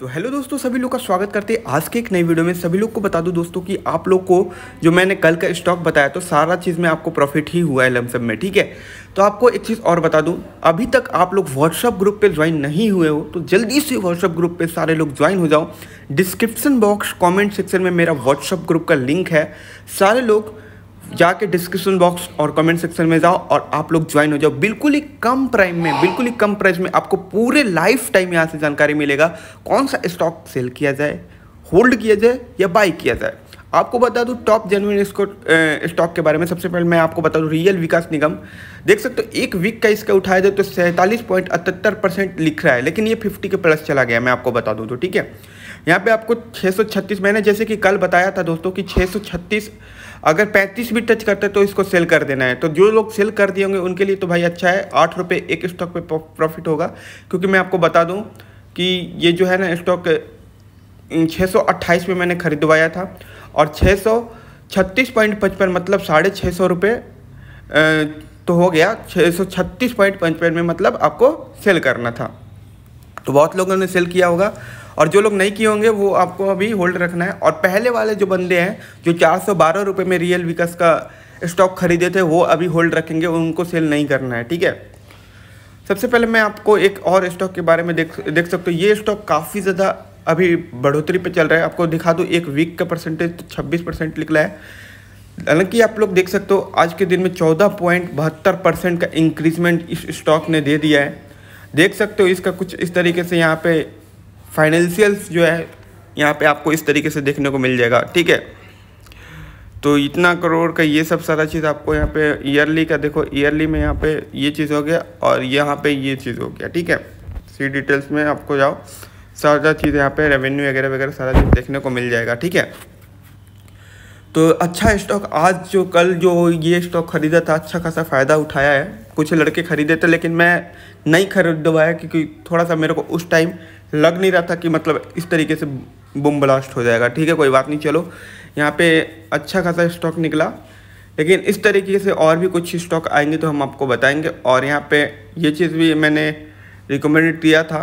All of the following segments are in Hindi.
तो हेलो दोस्तों सभी लोग का स्वागत करते हैं आज के एक नई वीडियो में सभी लोग को बता दूं दोस्तों कि आप लोग को जो मैंने कल का स्टॉक बताया तो सारा चीज़ में आपको प्रॉफिट ही हुआ है लमसम में ठीक है तो आपको एक चीज़ और बता दूं अभी तक आप लोग व्हाट्सअप ग्रुप पे ज्वाइन नहीं हुए हो तो जल्दी से व्हाट्सअप ग्रुप पर सारे लोग ज्वाइन हो जाओ डिस्क्रिप्सन बॉक्स कॉमेंट सेक्शन में मेरा व्हाट्सअप ग्रुप का लिंक है सारे लोग जाके डिस्क्रिप्शन बॉक्स और कमेंट सेक्शन में जाओ और आप लोग ज्वाइन हो जाओ बिल्कुल ही कम प्राइम में बिल्कुल ही कम प्राइस में आपको पूरे लाइफ टाइम यहाँ से जानकारी मिलेगा कौन सा स्टॉक सेल किया जाए होल्ड किया जाए या बाई किया जाए आपको बता दूँ टॉप जेनविन स्टॉक के बारे में सबसे पहले मैं आपको बता दूँ रियल विकास निगम देख सकते हो एक वीक का इसका उठाया जाए तो सैंतालीस पॉइंट अठहत्तर परसेंट लिख रहा है लेकिन ये फिफ्टी के प्लस चला गया मैं आपको बता दूँ तो ठीक है यहाँ पे आपको 636 मैंने जैसे कि कल बताया था दोस्तों कि 636 अगर 35 भी टच करते तो इसको सेल कर देना है तो जो लोग सेल कर दिए होंगे उनके लिए तो भाई अच्छा है आठ रुपये एक स्टॉक पे प्रॉफिट होगा क्योंकि मैं आपको बता दूँ कि ये जो है ना स्टॉक छः में मैंने खरीदवाया था और छः मतलब साढ़े छः सौ रुपये तो हो गया छः सौ छत्तीस पॉइंट में मतलब आपको सेल करना था तो बहुत लोगों ने सेल किया होगा और जो लोग नहीं किए होंगे वो आपको अभी होल्ड रखना है और पहले वाले जो बंदे हैं जो चार सौ बारह रुपये में रियल विकस का स्टॉक खरीदे थे वो अभी होल्ड रखेंगे उनको सेल नहीं करना है ठीक है सबसे पहले मैं आपको एक और स्टॉक के बारे में देख देख सकते हो ये स्टॉक काफ़ी ज़्यादा अभी बढ़ोतरी पे चल रहा है आपको दिखा दूँ एक वीक का परसेंटेज तो छब्बीस परसेंट निकला है हालांकि आप लोग देख सकते हो आज के दिन में चौदह पॉइंट बहत्तर परसेंट का इंक्रीजमेंट इस स्टॉक ने दे दिया है देख सकते हो इसका कुछ इस तरीके से यहाँ पे फाइनेंशियल्स जो है यहाँ पे आपको इस तरीके से देखने को मिल जाएगा ठीक है तो इतना करोड़ का ये सब सारा चीज़ आपको यहाँ पे ईयरली का देखो ईयरली में यहाँ पे ये चीज़ हो गया और यहाँ पे ये चीज़ हो गया ठीक है सी डिटेल्स में आपको जाओ सारा चीज़ यहाँ पे रेवेन्यू वगैरह वगैरह सारा चीज़ देखने को मिल जाएगा ठीक है तो अच्छा स्टॉक आज जो कल जो ये स्टॉक ख़रीदा था अच्छा खासा फ़ायदा उठाया है कुछ लड़के ख़रीदे थे लेकिन मैं नहीं खरीदवाया क्योंकि थोड़ा सा मेरे को उस टाइम लग नहीं रहा था कि मतलब इस तरीके से बुम ब्लास्ट हो जाएगा ठीक है कोई बात नहीं चलो यहाँ पे अच्छा खासा स्टॉक निकला लेकिन इस तरीके से और भी कुछ स्टॉक आएंगे तो हम आपको बताएंगे और यहाँ पे ये चीज़ भी मैंने रिकमेंड किया था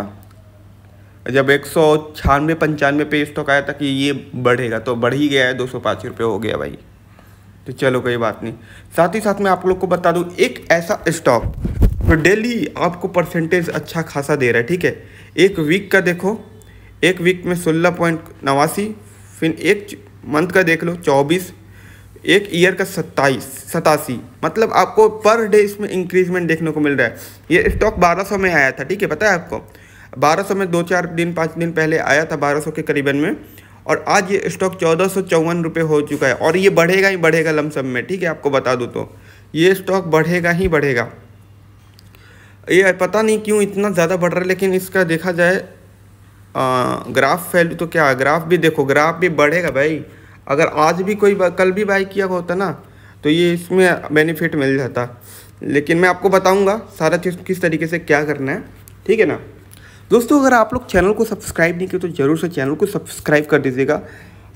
जब एक सौ छियानवे पंचानवे पे स्टॉक आया था कि ये बढ़ेगा तो बढ़ ही गया है दो सौ पाँच रुपये हो गया भाई तो चलो कोई बात नहीं साथ ही साथ मैं आप लोग को बता दूँ एक ऐसा स्टॉक तो डेली आपको परसेंटेज अच्छा खासा दे रहा है ठीक है एक वीक का देखो एक वीक में सोलह पॉइंट नवासी फिर एक मंथ का देख लो चौबीस एक ईयर का सत्ताईस सतासी मतलब आपको पर डे इसमें इंक्रीजमेंट देखने को मिल रहा है ये स्टॉक सौ में आया था ठीक है पता है आपको सौ में दो चार दिन पाँच दिन पहले आया था सौ के करीबन में और आज ये स्टॉक चौदह सौ चौवन रुपये हो चुका है और ये बढ़ेगा ही बढ़ेगा लमसम में ठीक है आपको बता दूँ तो ये स्टॉक बढ़ेगा ही बढ़ेगा ये पता नहीं क्यों इतना ज़्यादा बढ़ रहा है लेकिन इसका देखा जाए ग्राफ वैल्यू तो क्या ग्राफ भी देखो ग्राफ भी बढ़ेगा भाई अगर आज भी कोई कल भी बाई किया होता ना तो ये इसमें बेनिफिट मिल जाता लेकिन मैं आपको बताऊंगा सारा चीज़ किस तरीके से क्या करना है ठीक है ना दोस्तों अगर आप लोग चैनल को सब्सक्राइब नहीं किए तो ज़रूर से चैनल को सब्सक्राइब कर दीजिएगा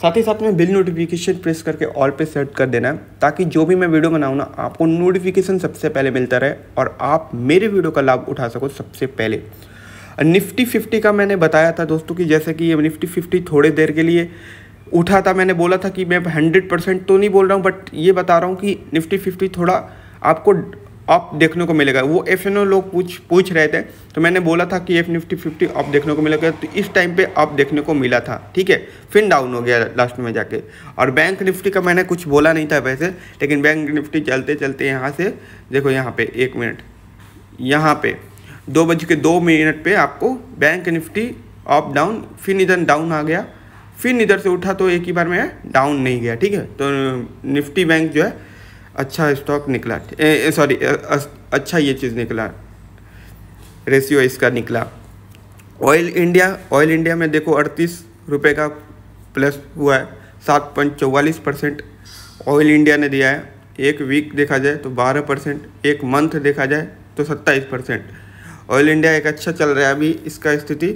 साथ ही साथ में बिल नोटिफिकेशन प्रेस करके ऑल पे सेट कर देना है ताकि जो भी मैं वीडियो बनाऊँ ना आपको नोटिफिकेशन सबसे पहले मिलता रहे और आप मेरे वीडियो का लाभ उठा सको सबसे पहले निफ्टी फिफ्टी का मैंने बताया था दोस्तों कि जैसे कि ये निफ्टी फिफ्टी थोड़ी देर के लिए उठा था मैंने बोला था कि मैं हंड्रेड परसेंट तो नहीं बोल रहा हूँ बट ये बता रहा हूँ कि निफ्टी फिफ्टी थोड़ा आपको अप देखने को मिलेगा वो एफ एन ओ लोग पूछ पूछ रहे थे तो मैंने बोला था कि एफ निफ्टी फिफ्टी अप देखने को मिलेगा तो इस टाइम पे अप देखने को मिला था ठीक है फिर डाउन हो गया लास्ट में जाके और बैंक निफ्टी का मैंने कुछ बोला नहीं था वैसे लेकिन बैंक निफ्टी चलते चलते यहाँ से देखो यहाँ पे एक मिनट यहाँ पे दो बज के दो मिनट पर आपको बैंक निफ्टी अप डाउन फिर इधर डाउन आ गया फिर इधर से उठा तो एक ही बार में डाउन नहीं गया ठीक है तो निफ्टी बैंक जो है अच्छा स्टॉक निकला सॉरी अच्छा ये चीज़ निकला रेशियो इसका निकला ऑयल इंडिया ऑयल इंडिया में देखो अड़तीस रुपये का प्लस हुआ है सात पॉइंट चौवालीस परसेंट ऑयल इंडिया ने दिया है एक वीक देखा जाए तो बारह परसेंट एक मंथ देखा जाए तो सत्ताईस परसेंट ऑयल इंडिया एक अच्छा चल रहा है अभी इसका स्थिति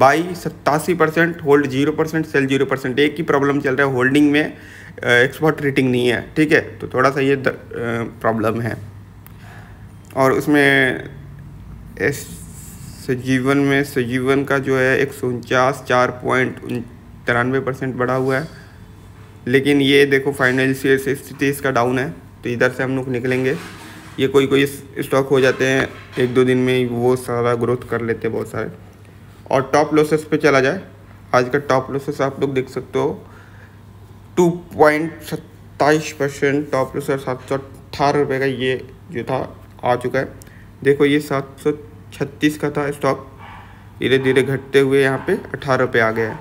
बाई सत्तासी percent hold zero percent sell zero percent एक ही प्रॉब्लम चल रहा है होल्डिंग में एक्सपोर्ट रेटिंग नहीं है ठीक है तो थोड़ा सा ये प्रॉब्लम है और उसमें एस सजीवन में सजीवन का जो है एक सौ उनचास चार पॉइंट तिरानवे परसेंट बढ़ा हुआ है लेकिन ये देखो फाइनेंशियल स्थिति इसका डाउन है तो इधर से हम लोग निकलेंगे ये कोई कोई स्टॉक हो जाते हैं एक दो दिन में वो सारा ग्रोथ कर लेते हैं बहुत सारे और टॉप लॉसेस पे चला जाए आज का टॉप लॉसेस आप लोग देख सकते हो टू पॉइंट सत्ताईस परसेंट टॉप लोसर सात सौ अट्ठारह रुपये का ये जो था आ चुका है देखो ये सात सौ छत्तीस का था स्टॉक धीरे धीरे घटते हुए यहाँ पे अट्ठारह रुपये आ गया है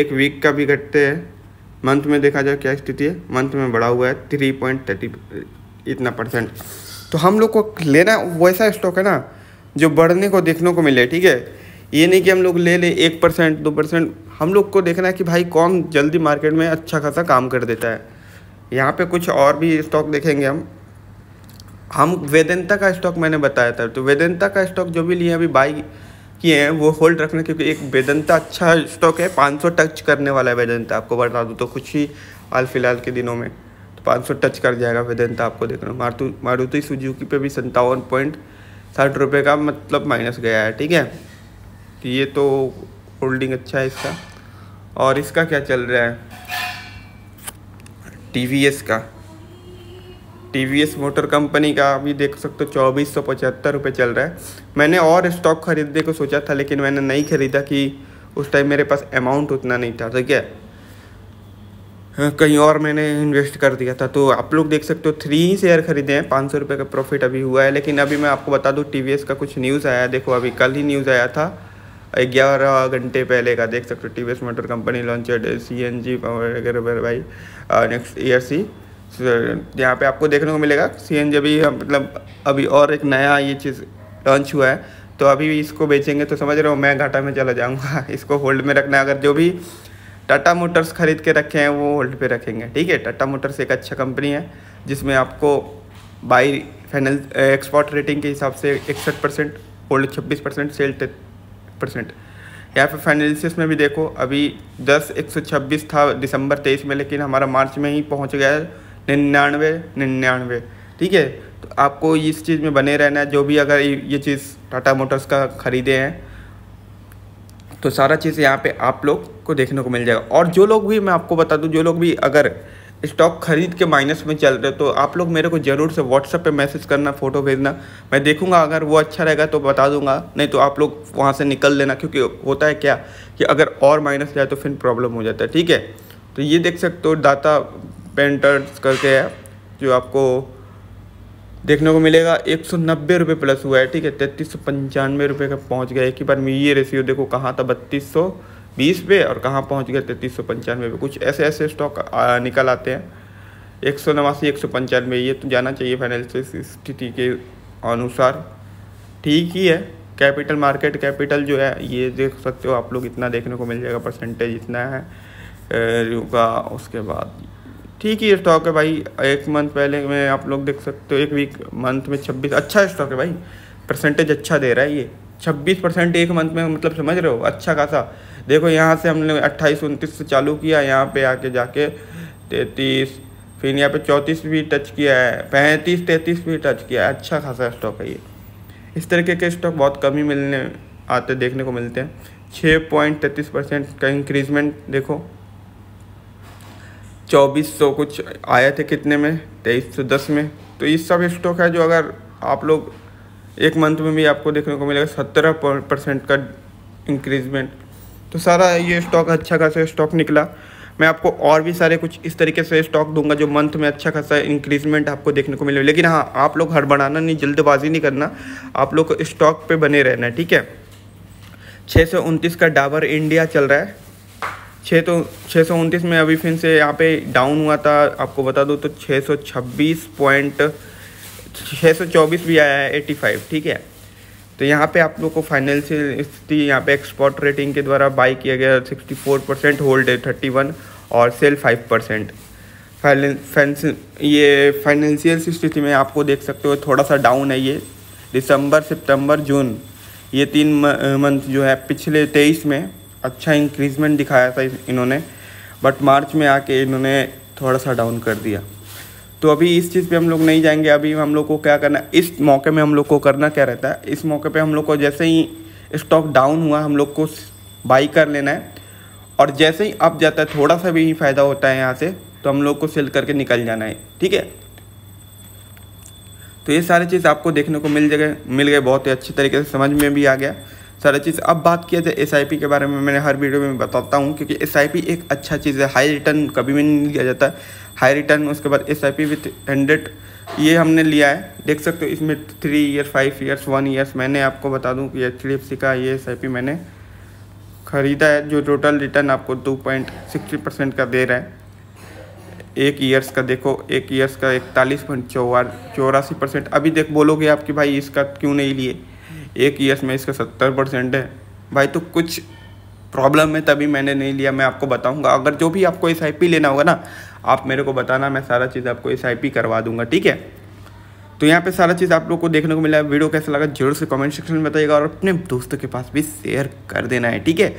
एक वीक का भी घटते हैं मंथ में देखा जाए क्या स्थिति है मंथ में बढ़ा हुआ है थ्री पॉइंट थर्टी इतना परसेंट तो हम लोग को लेना वैसा स्टॉक है ना जो बढ़ने को देखने को मिले ठीक है ये नहीं कि हम लोग ले लें एक परसेंट दो परसेंट हम लोग को देखना है कि भाई कौन जल्दी मार्केट में अच्छा खासा काम कर देता है यहाँ पे कुछ और भी स्टॉक देखेंगे हम हम वेदेंता का स्टॉक मैंने बताया था तो वेदेंता का स्टॉक जो भी लिए अभी बाई किए हैं वो होल्ड रखना क्योंकि एक वेदंता अच्छा स्टॉक है 500 टच करने वाला है वेदंता आपको बता दूँ तो कुछ ही हाल फिलहाल के दिनों में तो 500 टच कर जाएगा वेदंता आपको देखना मारुति मारुति सुजुकी पे भी संतावन पॉइंट साठ रुपये का मतलब माइनस गया है ठीक है तो ये तो होल्डिंग अच्छा है इसका और इसका क्या चल रहा है टी का टी मोटर कंपनी का अभी देख सकते हो चौबीस सौ पचहत्तर रुपये चल रहा है मैंने और स्टॉक ख़रीदने को सोचा था लेकिन मैंने नहीं ख़रीदा कि उस टाइम मेरे पास अमाउंट उतना नहीं था ठीक तो है हाँ, कहीं और मैंने इन्वेस्ट कर दिया था तो आप लोग देख सकते हो थ्री शेयर खरीदे हैं पाँच सौ रुपये का प्रॉफिट अभी हुआ है लेकिन अभी मैं आपको बता दूँ टी का कुछ न्यूज़ आया देखो अभी कल ही न्यूज़ आया था ग्यारह घंटे पहले का देख सकते हो T V S motor company launched C N G power by next year सी यहाँ पे आपको देखने को मिलेगा सी एन जी अभी हाँ, मतलब अभी और एक नया ये चीज़ लॉन्च हुआ है तो अभी इसको बेचेंगे तो समझ रहे हो मैं घाटा में चला जाऊँगा इसको होल्ड में रखना अगर जो भी टाटा मोटर्स खरीद के रखे हैं वो होल्ड पे रखेंगे ठीक है टाटा मोटर्स एक अच्छा कंपनी है जिसमें आपको बाई फाइनल एक्सपोर्ट रेटिंग के हिसाब से इकसठ परसेंट होल्ड छब्बीस परसेंट सेल परसेंट या फिर फाइनेंशियस में भी देखो अभी दस एक सौ छब्बीस था दिसंबर तेईस में लेकिन हमारा मार्च में ही पहुंच गया है निन्यानवे निन्यानवे ठीक है तो आपको इस चीज़ में बने रहना है जो भी अगर ये चीज़ टाटा मोटर्स का ख़रीदे हैं तो सारा चीज़ यहाँ पे आप लोग को देखने को मिल जाएगा और जो लोग भी मैं आपको बता दूँ जो लोग भी अगर स्टॉक खरीद के माइनस में चल रहे तो आप लोग मेरे को ज़रूर से व्हाट्सएप पे मैसेज करना फ़ोटो भेजना मैं देखूंगा अगर वो अच्छा रहेगा तो बता दूंगा नहीं तो आप लोग वहाँ से निकल लेना क्योंकि होता है क्या कि अगर और माइनस जाए तो फिर प्रॉब्लम हो जाता है ठीक है तो ये देख सकते हो डाटा पेंटर्स करके है जो आपको देखने को मिलेगा एक सौ नब्बे रुपये प्लस हुआ है ठीक है तैंतीस सौ पंचानवे रुपये का पहुँच गया एक ही बार में ये रेसियो देखो कहाँ था बत्तीस सौ बीस पे और कहाँ पहुँच गए तैतीस सौ पंचानवे पे कुछ ऐसे ऐसे स्टॉक निकल आते हैं एक सौ नवासी एक सौ पंचानवे ये तो जाना चाहिए फाइनेंशियल स्थिति के अनुसार ठीक ही है कैपिटल मार्केट कैपिटल जो है ये देख सकते हो आप लोग इतना देखने को मिल जाएगा परसेंटेज इतना है का उसके बाद ठीक ही स्टॉक है भाई एक मंथ पहले में आप लोग देख सकते हो एक वीक मंथ में छब्बीस अच्छा स्टॉक है भाई परसेंटेज अच्छा दे रहा है ये छब्बीस परसेंट एक मंथ में मतलब समझ रहे हो अच्छा खासा देखो यहाँ से हमने अट्ठाईस उनतीस से चालू किया यहाँ पे आके जाके तैतीस फिर यहाँ पे चौंतीस भी टच किया है पैंतीस तैंतीस भी टच किया है अच्छा खासा स्टॉक है ये इस तरीके के स्टॉक बहुत कम ही मिलने आते देखने को मिलते हैं छः पॉइंट तैतीस परसेंट का इंक्रीजमेंट देखो चौबीस सौ कुछ आए थे कितने में तेईस सौ दस में तो ये सब स्टॉक है जो अगर आप लोग एक मंथ में भी आपको देखने को मिलेगा सत्रह परसेंट का इंक्रीजमेंट तो सारा ये स्टॉक अच्छा खासा स्टॉक निकला मैं आपको और भी सारे कुछ इस तरीके से स्टॉक दूंगा जो मंथ में अच्छा खासा इंक्रीजमेंट आपको देखने को मिलेगा लेकिन हाँ आप लोग हड़ बढ़ाना नहीं जल्दबाजी नहीं करना आप लोग को स्टॉक पे बने रहना ठीक है छः सौ उनतीस का डाबर इंडिया चल रहा है छः तो छः सौ उनतीस में अभी फिर से यहाँ पे डाउन हुआ था आपको बता दूँ तो छः सौ छब्बीस पॉइंट छः सौ चौबीस भी आया है एटी फाइव ठीक है तो यहाँ पे आप लोग को फाइनेंशियल स्थिति यहाँ पे एक्सपोर्ट रेटिंग के द्वारा बाई किया गया 64 परसेंट होल्ड है वन और सेल 5 परसेंट ये फाइनेंशियल स्थिति में आपको देख सकते हो थोड़ा सा डाउन है ये दिसंबर सितंबर जून ये तीन मंथ जो है पिछले तेईस में अच्छा इंक्रीजमेंट दिखाया था इन्होंने बट मार्च में आके इन्होंने थोड़ा सा डाउन कर दिया तो अभी इस चीज़ पे हम लोग नहीं जाएंगे अभी हम लोग को क्या करना इस मौके में हम लोग को करना क्या रहता है इस मौके पे हम लोग को जैसे ही स्टॉक डाउन हुआ हम लोग को बाई कर लेना है और जैसे ही अप जाता है थोड़ा सा भी फ़ायदा होता है यहाँ से तो हम लोग को सेल करके निकल जाना है ठीक है तो ये सारी चीज़ आपको देखने को मिल जाए मिल गए बहुत ही अच्छे तरीके से समझ में भी आ गया सारा चीज़ अब बात किया जाए एस के बारे में मैंने हर वीडियो में बताता हूँ क्योंकि एस एक अच्छा चीज़ है हाई रिटर्न कभी भी नहीं लिया जाता हाई रिटर्न उसके बाद S I P with hundred ये हमने लिया है देख सकते हो इसमें three year five years one years मैंने आपको बता दूँ कि एच डी एफ सी का ये एस आई पी मैंने ख़रीदा है जो टोटल रिटर्न आपको टू पॉइंट सिक्सटी परसेंट का दे रहा है एक ईयर्स का देखो एक ईयर्स का इकतालीस पॉइंट चौरासी परसेंट अभी देख बोलोगे आपके भाई इसका क्यों नहीं लिए एक ईयर्स में इसका सत्तर परसेंट है भाई तो कुछ प्रॉब्लम है तभी मैंने नहीं लिया मैं आपको बताऊंगा अगर जो भी आपको एस लेना होगा ना आप मेरे को बताना मैं सारा चीज़ आपको एस करवा दूंगा ठीक है तो यहाँ पे सारा चीज़ आप लोग को देखने को मिला है वीडियो कैसा लगा जरूर से कमेंट सेक्शन में बताइएगा और अपने दोस्तों के पास भी शेयर कर देना है ठीक है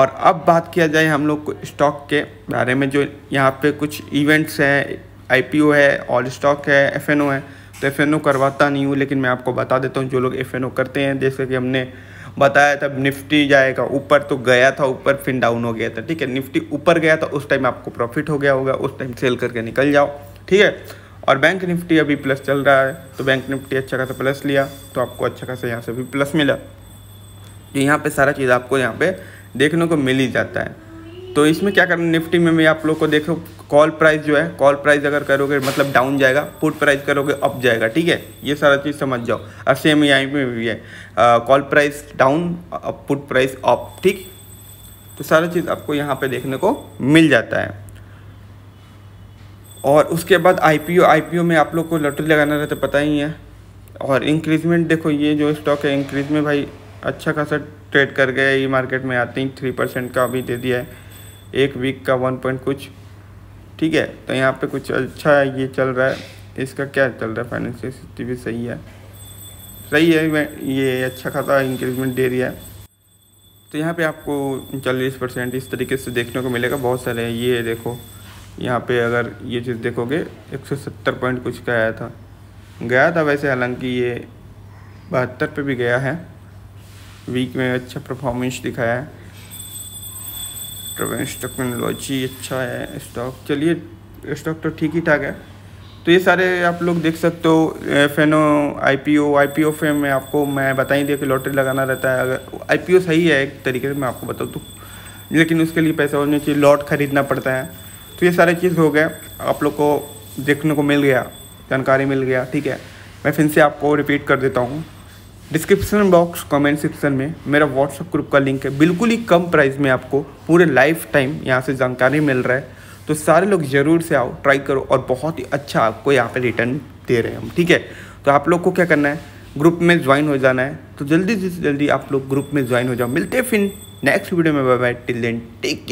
और अब बात किया जाए हम लोग को स्टॉक के बारे में जो यहाँ पे कुछ इवेंट्स हैं आईपीओ है ऑल स्टॉक है एफएनओ है तो एफ करवाता नहीं हूँ लेकिन मैं आपको बता देता हूँ जो लोग एफ करते हैं जैसे कि हमने बताया था निफ्टी जाएगा ऊपर तो गया था ऊपर फिर डाउन हो गया था ठीक है निफ्टी ऊपर गया था उस टाइम आपको प्रॉफिट हो गया होगा उस टाइम सेल करके निकल जाओ ठीक है और बैंक निफ्टी अभी प्लस चल रहा है तो बैंक निफ्टी अच्छा खासा प्लस लिया तो आपको अच्छा खासा यहाँ से भी प्लस मिला तो यहाँ पर सारा चीज़ आपको यहाँ पर देखने को मिल ही जाता है तो इसमें क्या करना निफ्टी में भी आप लोग को देखो कॉल प्राइस जो है कॉल प्राइस अगर करोगे मतलब डाउन जाएगा पुट प्राइस करोगे अप जाएगा ठीक है ये सारा चीज़ समझ जाओ और सेम यहाँ पे भी है call price down put price up ठीक तो सारा चीज़ आपको यहाँ पे देखने को मिल जाता है और उसके बाद आईपीओ आईपीओ में आप लोग को लॉटरी लगाना रहता तो पता ही है और इंक्रीजमेंट देखो ये जो स्टॉक है इंक्रीज में भाई अच्छा खासा ट्रेड कर गया ये मार्केट में आते ही थ्री परसेंट का भी दे दिया है एक वीक का वन पॉइंट कुछ ठीक है तो यहाँ पे कुछ अच्छा ये चल रहा है इसका क्या चल रहा है फाइनेंशियल स्थिति भी सही है सही है ये अच्छा खासा इंक्रीजमेंट दे रही है तो यहाँ पे आपको चालीस परसेंट इस तरीके से देखने को मिलेगा बहुत सारे ये देखो यहाँ पे अगर ये चीज़ देखोगे एक पॉइंट कुछ का आया था गया था वैसे हालांकि ये बहत्तर पे भी गया है वीक में अच्छा परफॉर्मेंस दिखाया है ट्रेवेंस टेक्नोलॉजी अच्छा है स्टॉक चलिए स्टॉक तो ठीक ही ठाक है तो ये सारे आप लोग देख सकते हो F N O I P O I P O फेम में आपको मैं बता ही दिया कि लॉटरी लगाना रहता है अगर आई पी ओ सही है एक तरीके से मैं आपको बता दूँ तो, लेकिन उसके लिए पैसा होने चाहिए लॉट खरीदना पड़ता है तो ये सारे चीज़ हो गए आप लोग को देखने को मिल गया जानकारी मिल गया ठीक है मैं फिर से आपको रिपीट कर देता हूँ डिस्क्रिप्शन बॉक्स कमेंट सेक्शन में मेरा व्हाट्सअप ग्रुप का लिंक है बिल्कुल ही कम प्राइस में आपको पूरे लाइफ टाइम यहाँ से जानकारी मिल रहा है तो सारे लोग ज़रूर से आओ ट्राई करो और बहुत ही अच्छा आपको यहाँ पे रिटर्न दे रहे हैं हम ठीक है तो आप लोग को क्या करना है ग्रुप में ज्वाइन हो जाना है तो जल्दी से जल्दी आप लोग ग्रुप में ज्वाइन हो जाओ मिलते फिर नेक्स्ट वीडियो में bye bye till then take